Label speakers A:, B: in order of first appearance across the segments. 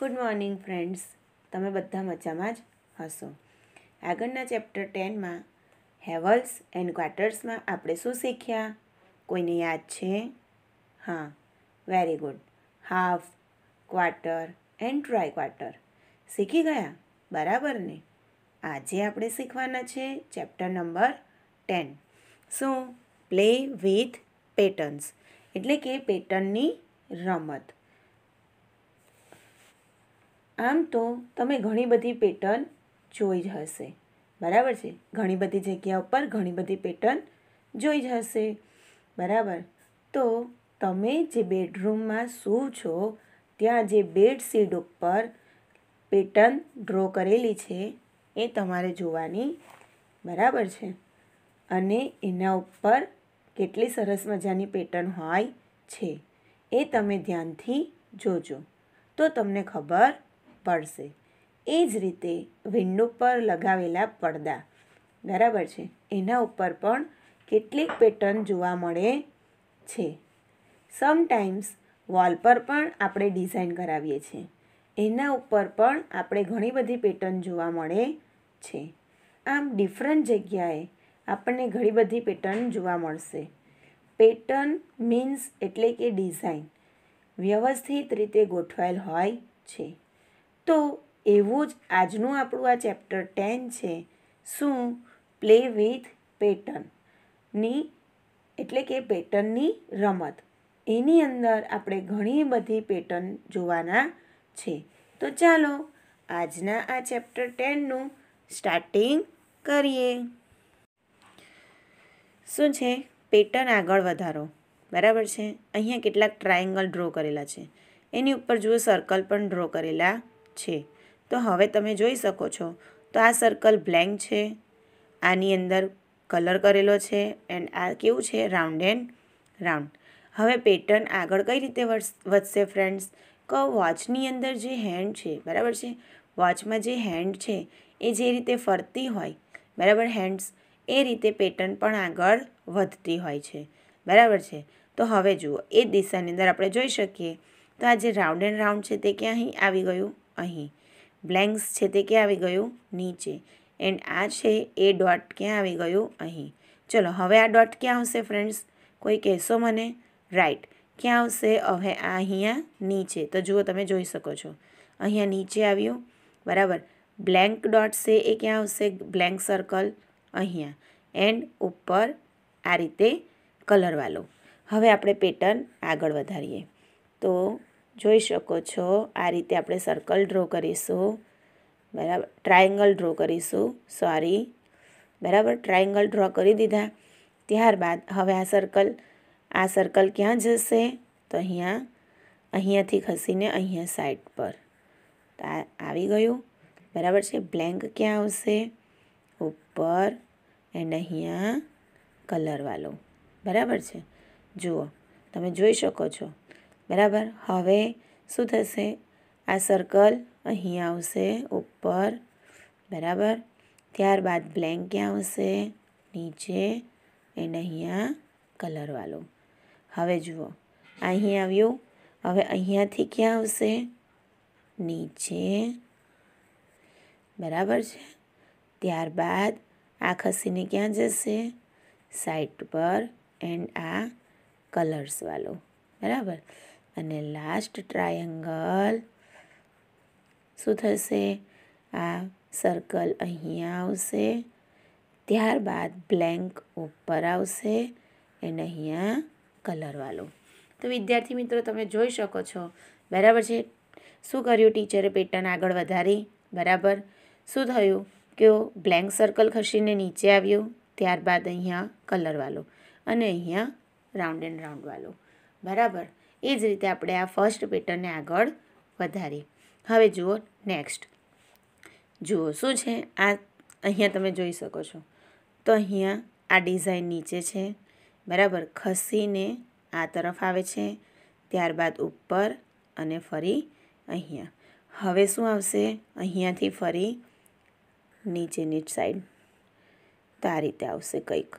A: Good morning friends તમે બધા મજામાં જ હશો આગળના ચેપ્ટર ટેનમાં હેવલ્સ એન્ડ ક્વાર્ટર્સમાં આપણે શું શીખ્યા કોઈને યાદ છે હા very good half quarter and three quarter શીખી ગયા બરાબર ને આજે આપણે શીખવાના છે ચેપ્ટર નંબર ટેન શું પ્લે વિથ પેટર્ન્સ એટલે કે પેટર્નની રમત આમ તો તમે ઘણી બધી પેટર્ન જોઈ જ હશે બરાબર છે ઘણી બધી જગ્યા ઉપર ઘણી બધી પેટર્ન જોઈ જ હશે બરાબર તો તમે જે બેડરૂમમાં સૂવ છો ત્યાં જે બેડશીટ ઉપર પેટર્ન ડ્રો કરેલી છે એ તમારે જોવાની બરાબર છે અને એના ઉપર કેટલી સરસ મજાની પેટર્ન હોય છે એ તમે ધ્યાનથી જોજો તો તમને ખબર પડશે એ જ રીતે વિન્ડો પર લગાવેલા પડદા બરાબર છે એના ઉપર પણ કેટલીક પેટર્ન જોવા મળે છે સમટાઈમ્સ વોલ પર પણ આપણે ડિઝાઇન કરાવીએ છીએ એના ઉપર પણ આપણે ઘણી બધી પેટર્ન જોવા મળે છે આમ ડિફરન્ટ જગ્યાએ આપણને ઘણી બધી પેટર્ન જોવા મળશે પેટર્ન મીન્સ એટલે કે ડિઝાઇન વ્યવસ્થિત રીતે ગોઠવાયેલ હોય છે તો એવું જ આજનું આપણું આ ચેપ્ટર ટેન છે શું પ્લે વિથ પેટર્નની એટલે કે પેટર્નની રમત એની અંદર આપણે ઘણી બધી પેટર્ન જોવાના છે તો ચાલો આજના આ ચેપ્ટર ટેનનું સ્ટાર્ટિંગ કરીએ શું છે પેટર્ન આગળ વધારો બરાબર છે અહીંયા કેટલાક ટ્રાયેંગલ ડ્રો કરેલા છે એની ઉપર જુઓ સર્કલ પણ ડ્રો કરેલા છે તો હવે તમે જોઈ શકો છો તો આ સર્કલ બ્લેન્ક છે આની અંદર કલર કરેલો છે એન્ડ આ કેવું છે રાઉન્ડ એન્ડ રાઉન્ડ હવે પેટર્ન આગળ કઈ રીતે વધશે ફ્રેન્ડ્સ કે વોચની અંદર જે હેન્ડ છે બરાબર છે વોચમાં જે હેન્ડ છે એ જે રીતે ફરતી હોય બરાબર હેન્ડ્સ એ રીતે પેટર્ન પણ આગળ વધતી હોય છે બરાબર છે તો હવે જુઓ એ દિશાની અંદર આપણે જોઈ શકીએ તો આ જે રાઉન્ડ એન્ડ રાઉન્ડ છે તે ક્યાં અહીં આવી ગયું અહીં બ્લેન્ક્સ છે તે ક્યાં આવી ગયું નીચે એન્ડ આ છે એ ડોટ ક્યાં આવી ગયું અહીં ચલો હવે આ ડોટ ક્યાં આવશે ફ્રેન્ડ્સ કોઈ કહેશો મને રાઈટ ક્યાં આવશે હવે આ અહીંયા નીચે તો જુઓ તમે જોઈ શકો છો અહીંયા નીચે આવ્યું બરાબર બ્લેન્ક ડોટ છે એ ક્યાં આવશે બ્લેન્ક સર્કલ અહીંયા એન્ડ ઉપર આ રીતે કલરવાળો હવે આપણે પેટર્ન આગળ વધારીએ તો જોઈ શકો છો આ રીતે આપણે સર્કલ ડ્રો કરીશું બરાબર ટ્રાયેંગલ ડ્રો કરીશું સોરી બરાબર ટ્રાયેંગલ ડ્રો કરી દીધા ત્યારબાદ હવે આ સર્કલ આ સર્કલ ક્યાં જશે તો અહીંયા અહીંયાથી ખસીને અહીંયા સાઈડ પર આવી ગયું બરાબર છે બ્લેન્ક ક્યાં આવશે ઉપર એન્ડ અહીંયા કલરવાળો બરાબર છે જુઓ તમે જોઈ શકો છો બરાબર હવે શું થશે આ સર્કલ અહીં આવશે ઉપર બરાબર ત્યારબાદ બ્લેન્ક ક્યાં આવશે નીચે એન્ડ અહીંયા કલરવાળો હવે જુઓ અહીં આવ્યું હવે અહીંયાથી ક્યાં આવશે નીચે બરાબર છે ત્યારબાદ આ ખસીને ક્યાં જશે સાઈડ પર એન્ડ આ કલર્સવાળો બરાબર અને લાસ્ટ ટ્રાયેંગલ શું થશે આ સર્કલ અહીંયા આવશે ત્યારબાદ બ્લેન્ક ઉપર આવશે એને અહીંયા કલરવાળો તો વિદ્યાર્થી મિત્રો તમે જોઈ શકો છો બરાબર છે શું કર્યું ટીચરે પેટર્ન આગળ વધારી બરાબર શું થયું કે બ્લેન્ક સર્કલ ખસીને નીચે આવ્યું ત્યારબાદ અહીંયા કલરવાળો અને અહીંયા રાઉન્ડ એન્ડ રાઉન્ડવાળો બરાબર એ જ રીતે આપણે આ ફર્સ્ટ પેટર્નને આગળ વધારી હવે જુઓ નેક્સ્ટ જુઓ શું છે આ અહીંયા તમે જોઈ શકો છો તો અહીંયા આ ડિઝાઇન નીચે છે બરાબર ખસીને આ તરફ આવે છે ત્યારબાદ ઉપર અને ફરી અહીંયા હવે શું આવશે અહીંયાથી ફરી નીચેની સાઈડ તો આ રીતે આવશે કંઈક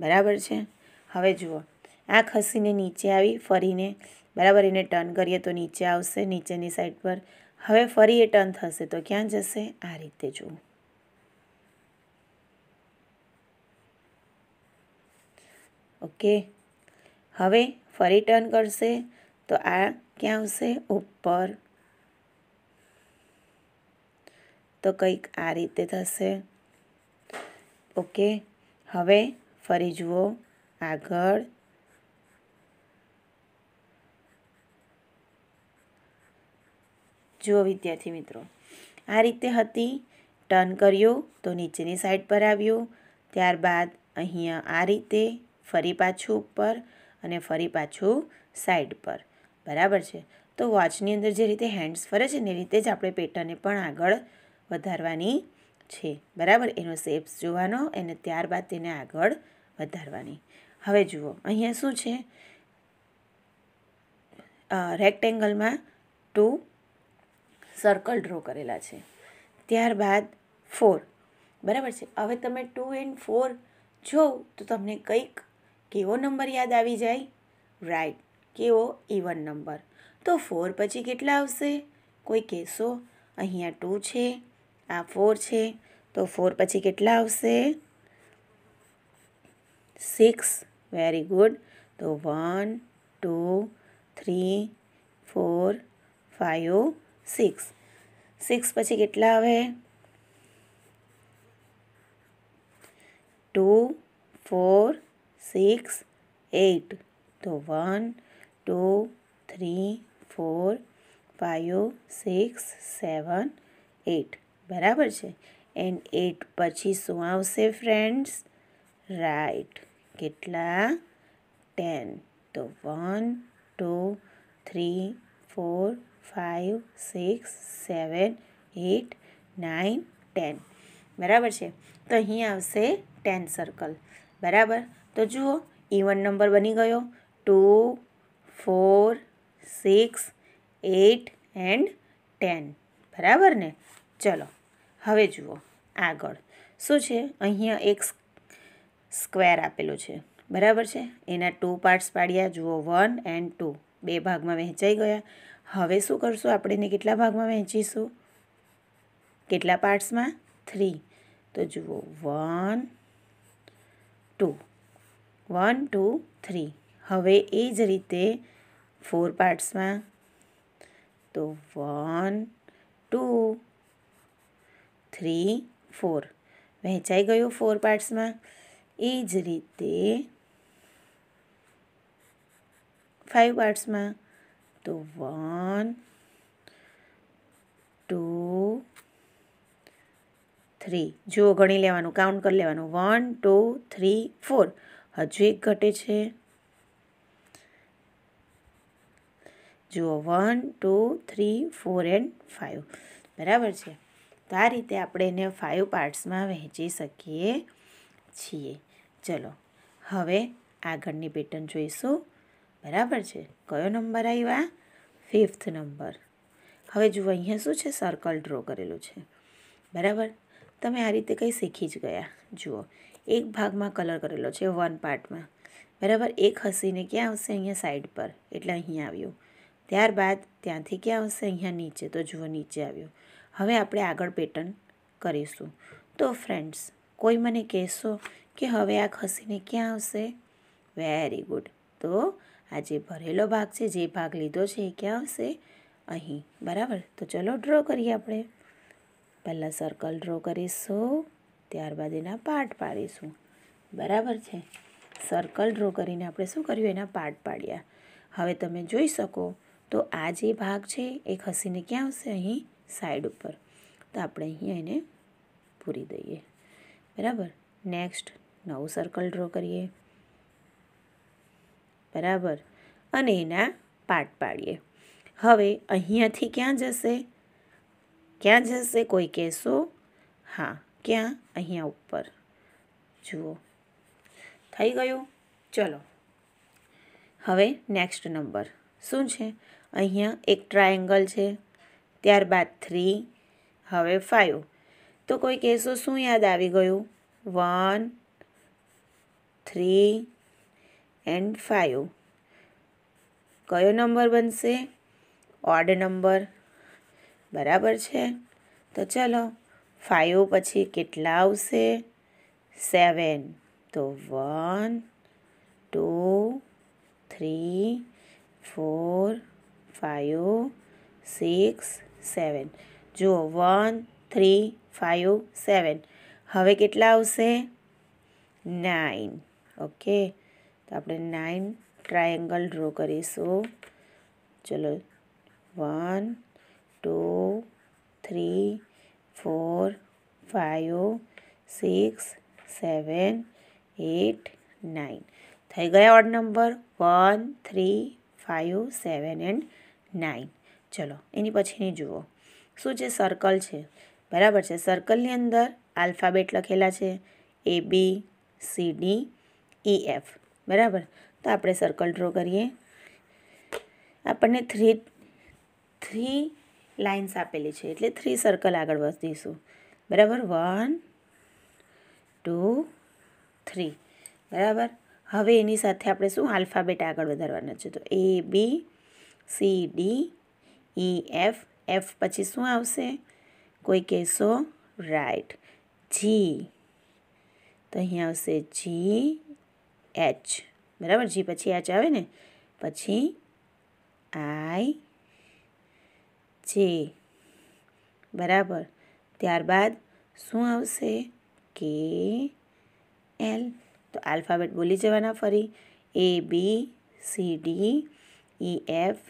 A: બરાબર છે હવે જુઓ આ ખસીને નીચે આવી ફરીને બરાબર એને ટર્ન કરીએ તો નીચે આવશે નીચેની સાઈડ પર હવે ફરી એ ટર્ન થશે તો ક્યાં જશે આ રીતે જુઓ ઓકે હવે ફરી ટર્ન કરશે તો આ ક્યાં આવશે ઉપર તો કંઈક આ રીતે થશે ઓકે હવે ફરી જુઓ આગળ જુઓ વિદ્યાર્થી મિત્રો આ રીતે હતી ટર્ન કર્યો તો નીચેની સાઈડ પર આવ્યો ત્યારબાદ અહીંયા આ રીતે ફરી પાછું ઉપર અને ફરી પાછું સાઈડ પર બરાબર છે તો વોચની અંદર જે રીતે હેન્ડ્સ ફરે છે એ રીતે જ આપણે પેટર્નને પણ આગળ વધારવાની છે બરાબર એનો શેપ્સ જોવાનો અને ત્યારબાદ તેને આગળ વધારવાની હવે જુઓ અહીંયા શું છે રેક્ટેંગલમાં ટુ સર્કલ ડ્રો કરેલા છે ત્યારબાદ ફોર બરાબર છે હવે તમે ટુ એન્ડ ફોર જો તો તમને કંઈક કેવો નંબર યાદ આવી જાય રાઈટ કેવો ઇવન નંબર તો ફોર પછી કેટલા આવશે કોઈ કહેશો અહીંયા ટુ છે આ ફોર છે તો ફોર પછી કેટલા આવશે સિક્સ વેરી ગુડ તો one two three four five six six પછી કેટલા આવે ટુ ફોર સિક્સ એટ તો one two three four five six seven eight બરાબર છે એન્ડ એટ પછી શું આવશે ફ્રેન્ડ્સ રાઈટ કેટલા ટેન તો one two three four five six seven eight nine ten બરાબર છે તો અહીં આવશે ટેન સર્કલ બરાબર તો જુઓ ઇવન નંબર બની ગયો two four six eight and ten બરાબર ને ચલો હવે જુઓ આગળ શું છે અહીંયા એક સ્ક્વેર આપેલો છે બરાબર છે એના ટુ પાર્ટ્સ પાડ્યા જુઓ વન એન્ડ ટુ બે ભાગમાં વહેંચાઈ ગયા હવે શું કરશું આપણે એને કેટલા ભાગમાં વહેંચીશું કેટલા પાર્ટ્સમાં થ્રી તો જુઓ one two one two three હવે એ જ રીતે ફોર પાર્ટ્સમાં તો વન ટુ થ્રી ફોર વહેંચાઈ ગયું ફોર પાર્ટ્સમાં એ જ રીતે ફાઇવ પાર્ટ્સમાં તો વન ટુ થ્રી જુઓ ગણી લેવાનું કાઉન્ટ કરી લેવાનું વન ટુ થ્રી ફોર હજુ એક ઘટે છે જુઓ one two three four and five બરાબર છે તો આ રીતે આપણે એને ફાઇવ પાર્ટ્સમાં વહેંચી શકીએ છીએ ચલો હવે આગળની પેટર્ન જોઈશું બરાબર છે કયો નંબર આવ્યો આ ફિફ્થ નંબર હવે જુઓ અહીંયા શું છે સર્કલ ડ્રો કરેલું છે બરાબર તમે આ રીતે કંઈ શીખી જ ગયા જુઓ એક ભાગમાં કલર કરેલો છે વન પાર્ટમાં બરાબર એક હસીને ક્યાં આવશે અહીંયા સાઈડ પર એટલે અહીંયા આવ્યું ત્યારબાદ ત્યાંથી ક્યાં આવશે અહીંયા નીચે તો જુઓ નીચે આવ્યું હવે આપણે આગળ પેટર્ન કરીશું તો ફ્રેન્ડ્સ કોઈ મને કહેશો કે હવે આ ખસીને ક્યાં આવશે વેરી ગુડ તો આ જે ભરેલો ભાગ છે જે ભાગ લીધો છે એ ક્યાં આવશે અહીં બરાબર તો ચલો ડ્રો કરીએ આપણે પહેલાં સર્કલ ડ્રો કરીશું ત્યારબાદ એના પાર્ટ પાડીશું બરાબર છે સર્કલ ડ્રો કરીને આપણે શું કર્યું એના પાર્ટ પાડ્યા હવે તમે જોઈ શકો તો આ જે ભાગ છે એ ખસીને ક્યાં આવશે અહીં સાઈડ ઉપર તો આપણે અહીંયા એને પૂરી દઈએ બરાબર નેક્સ્ટ નવું સર્કલ ડ્રો કરીએ બરાબર અને એના પાટ પાડીએ હવે અહીંયાથી ક્યાં જશે ક્યાં જશે કોઈ કહેશો હા ક્યાં અહીંયા ઉપર જુઓ થઈ ગયું ચલો હવે નેક્સ્ટ નંબર શું છે અહીંયા એક ટ્રાયેંગલ છે ત્યારબાદ થ્રી હવે ફાઇવ તો કોઈ કહેશો શું યાદ આવી ગયું વન થ્રી એન્ડ ફાઇવ કયો નંબર બનશે ઓડ નંબર બરાબર છે તો ચલો ફાઇવ પછી કેટલા આવશે સેવેન તો one two three four five six seven જુઓ વન થ્રી ફાઇવ સેવેન હવે કેટલા આવશે નાઇન ઓકે તો આપણે નાઇન ટ્રાયેંગલ ડ્રો કરીશું ચલો one two three four five six seven eight nine થઈ ગયા odd number one three five seven and nine ચલો એની પછીની જુઓ શું છે સર્કલ છે બરાબર છે સર્કલની અંદર આલ્ફાબેટ લખેલા છે A B C D E F બરાબર તો આપણે સર્કલ ડ્રો કરીએ આપણને થ્રી થ્રી લાઇન્સ આપેલી છે એટલે થ્રી સર્કલ આગળ વધીશું બરાબર વન ટુ થ્રી બરાબર હવે એની સાથે આપણે શું આલ્ફાબેટ આગળ વધારવાના છે તો A B C D E F F પછી શું આવશે કોઈ કહેશો રાઈટ જી તો અહીં આવશે જી એચ બરાબર જે પછી એચ આવે ને પછી આઈ જે બરાબર ત્યારબાદ શું આવશે કે એલ તો આલ્ફાબેટ બોલી જવાના ફરી A B C D E F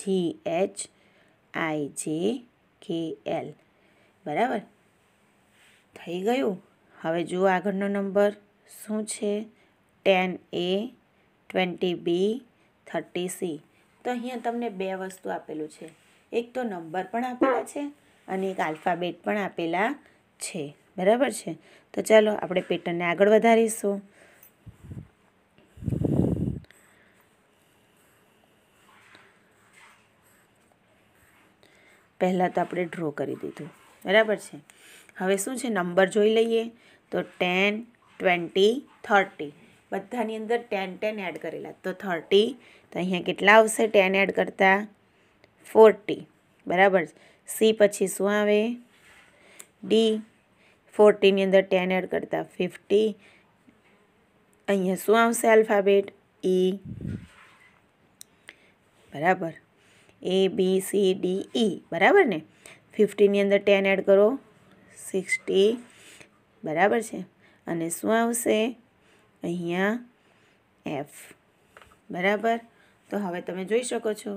A: G H I J K L બરાબર થઈ ગયું હવે જુઓ આગળનો નંબર શું છે ten A twenty B thirty C તો અહીંયા તમને બે વસ્તુ આપેલું છે એક તો નંબર પણ આપેલા છે અને એક આલ્ફાબેટ પણ આપેલા છે બરાબર છે તો ચાલો આપણે પેટર્નને આગળ વધારીશું પહેલાં તો આપણે ડ્રો કરી દીધું બરાબર છે હવે શું છે નંબર જોઈ લઈએ તો ટેન ટ્વેન્ટી થર્ટી બધાની અંદર ટેન ટેન એડ કરેલા તો થર્ટી તો અહીંયા કેટલા આવશે ટેન એડ કરતા ફોર્ટી બરાબર સી પછી શું આવે ડી ફોર્ટીની અંદર ટેન એડ કરતા ફિફ્ટી અહીંયા શું આવશે આલ્ફાબેટ ઈ e. બરાબર એ બી સી ડી ઈ બરાબર ને ફિફ્ટીની અંદર ટેન એડ કરો સિક્સટી બરાબર છે અને શું આવશે અહીંયા એફ બરાબર તો હવે તમે જોઈ શકો છો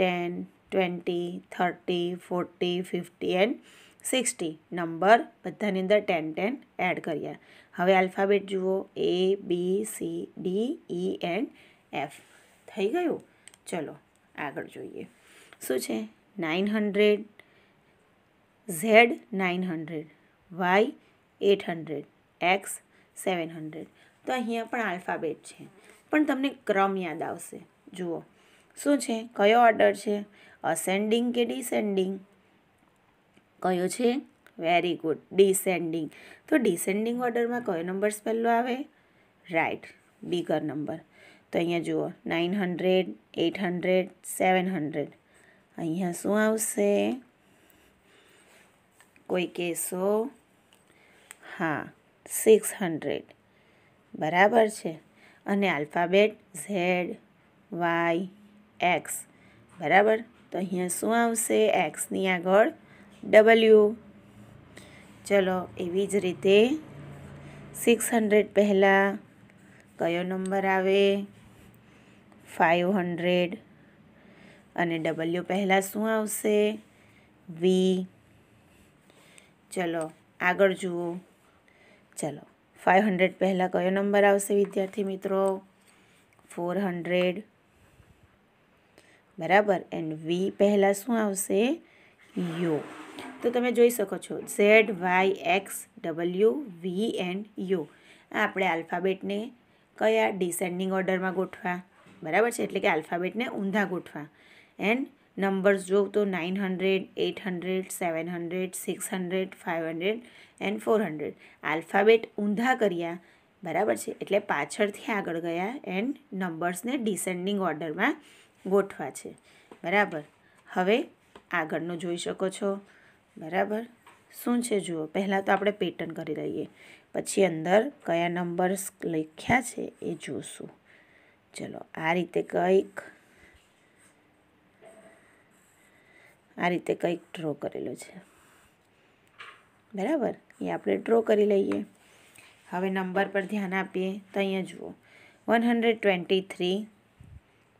A: ten twenty thirty forty fifty and sixty number બધાની અંદર ટેન ટેન એડ કર્યા હવે આલ્ફાબેટ જુઓ A B C D E and F થઈ ગયું ચલો આગળ જોઈએ શું છે nine hundred Z nine hundred Y eight hundred X seven hundred તો અહીંયા પણ આલ્ફાબેટ છે પણ તમને ક્રમ યાદ આવશે જુઓ શું છે કયો ઓર્ડર છે અસેન્ડિંગ કે ડિસેન્ડિંગ કયો છે વેરી ગુડ ડિસેન્ડિંગ તો ડિસેન્ડિંગ ઓર્ડરમાં કયો નંબર્સ પહેલો આવે રાઈટ બિગર નંબર તો અહીંયા જુઓ nine hundred eight hundred seven hundred અહીંયા શું આવશે કોઈ કેસો હા સિક્સ હંડ્રેડ બરાબર છે અને આલ્ફાબેટ ઝેડ વાય એક્સ બરાબર તો અહીંયા શું આવશે એક્સની આગળ ડબલ્યુ ચલો એવી જ રીતે સિક્સ હન્ડ્રેડ પહેલાં કયો નંબર આવે ફાઇવ હન્ડ્રેડ અને ડબલ્યુ પહેલાં શું આવશે વી ચલો આગળ જુઓ ચલો ફાઇવ હંડ્રેડ પહેલાં કયો નંબર આવશે વિદ્યાર્થી મિત્રો ફોર હંડ્રેડ બરાબર એન્ડ વી પહેલાં શું આવશે યુ તો તમે જોઈ શકો છો Z Y X W V and U આ આપણે આલ્ફાબેટને કયા ડિસેન્ડિંગ ઓર્ડરમાં ગોઠવા બરાબર છે એટલે કે આલ્ફાબેટને ઊંધા ગોઠવા એન્ડ નંબર્સ જોઉં તો nine hundred eight hundred seven hundred six hundred five hundred and four hundred alphabet ઊંધા કર્યા બરાબર છે એટલે પાછળથી આગળ ગયા એન્ડ નંબર્સને ડિસેન્ડિંગ ઓર્ડરમાં ગોઠવા છે બરાબર હવે આગળનું જોઈ શકો છો બરાબર શું છે જુઓ પહેલાં તો આપણે પેટર્ન કરી લઈએ પછી અંદર કયા નંબર્સ લખ્યા છે એ જોઈશું ચલો આ રીતે કંઈક આ રીતે કંઈક ડ્રો કરેલો છે બરાબર એ આપણે ડ્રો કરી લઈએ હવે નંબર પર ધ્યાન આપીએ તો અહીંયા જુઓ વન હંડ્રેડ ટ્વેન્ટી થ્રી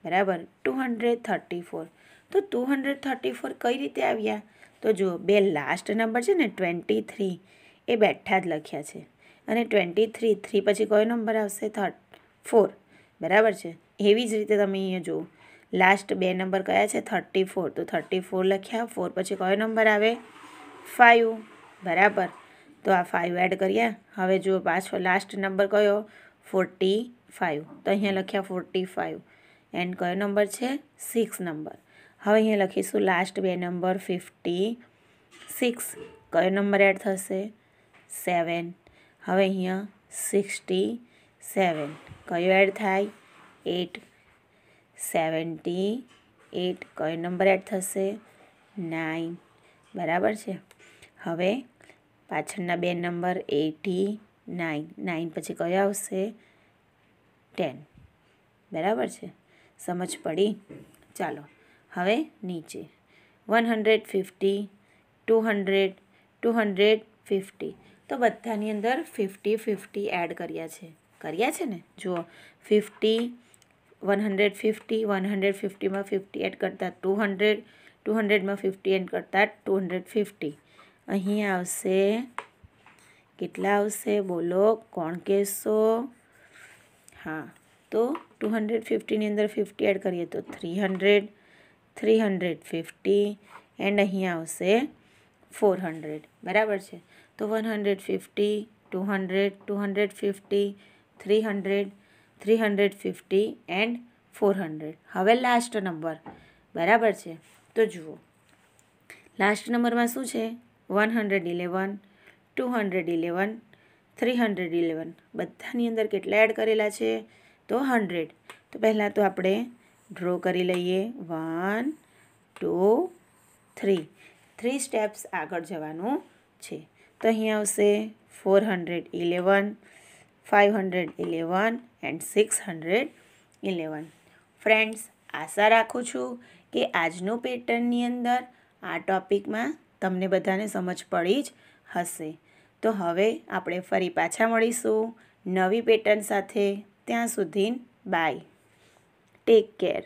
A: બરાબર ટુ હંડ્રેડ થર્ટી ફોર તો ટુ હંડ્રેડ થર્ટી ફોર કઈ રીતે આવ્યા તો જુઓ બે લાસ્ટ નંબર છે ને ટ્વેન્ટી થ્રી એ બેઠા જ લખ્યા છે અને ટ્વેન્ટી થ્રી થ્રી પછી કયો નંબર આવશે થર્ટ ફોર બરાબર છે એવી જ રીતે તમે અહીંયા જુઓ લાસ્ટ બે નંબર કયા છે થર્ટી ફોર તો થર્ટી ફોર લખ્યા ફોર પછી કયો નંબર આવે ફાઇવ બરાબર તો આ ફાઇવ એડ કરીએ હવે જુઓ પાછો લાસ્ટ નંબર કયો ફોર્ટી ફાઇવ તો અહીંયા લખ્યા ફોર્ટી ફાઇવ એન્ડ કયો નંબર છે સિક્સ નંબર હવે અહીંયા લખીશું લાસ્ટ બે નંબર ફિફ્ટી સિક્સ કયો નંબર એડ થશે સેવન હવે અહીંયા સિક્સટી સેવન કયો એડ થાય એટ સેવન્ટી એટ કયો નંબર એડ થશે નાઇન બરાબર છે હવે પાછળના બે નંબર એટી નાઇન નાઇન પછી કયો આવશે ટેન બરાબર છે સમજ પડી ચાલો હવે નીચે one hundred fifty two hundred two hundred fifty તો બધાની અંદર ફિફ્ટી ફિફ્ટી એડ કર્યા છે કર્યા છે ને જુઓ fifty one hundred fifty one hundred ફિફ્ટીમાં ફિફ્ટી એડ કરતાં ટુ હંડ્રેડ ટુ હંડ્રેડમાં ફિફ્ટી એડ કરતા ટુ હંડ્રેડ ફિફ્ટી અહીં આવશે કેટલા આવશે બોલો કોણ કહેશો હા તો ટુ હંડ્રેડ ફિફ્ટીની અંદર ફિફ્ટી એડ કરીએ તો three hundred three hundred fifty and અહીં આવશે ફોર હંડ્રેડ બરાબર છે તો one hundred fifty two hundred two hundred fifty three hundred three hundred fifty and four hundred હવે લાસ્ટ નંબર બરાબર છે તો જુઓ લાસ્ટ નંબરમાં શું છે one hundred eleven two hundred eleven three hundred eleven બધાની અંદર કેટલા એડ કરેલા છે તો હંડ્રેડ તો પહેલાં તો આપણે ડ્રો કરી લઈએ one two three three steps આગળ જવાનું છે તો અહીં આવશે four hundred eleven 511 and six hundred eleven friends આશા રાખું છું કે આજનું પેટર્નની અંદર આ ટોપિકમાં તમને બધાને સમજ પડી જ હશે તો હવે આપણે ફરી પાછા મળીશું નવી પેટર્ન સાથે ત્યાં સુધી બાય ટેક કેર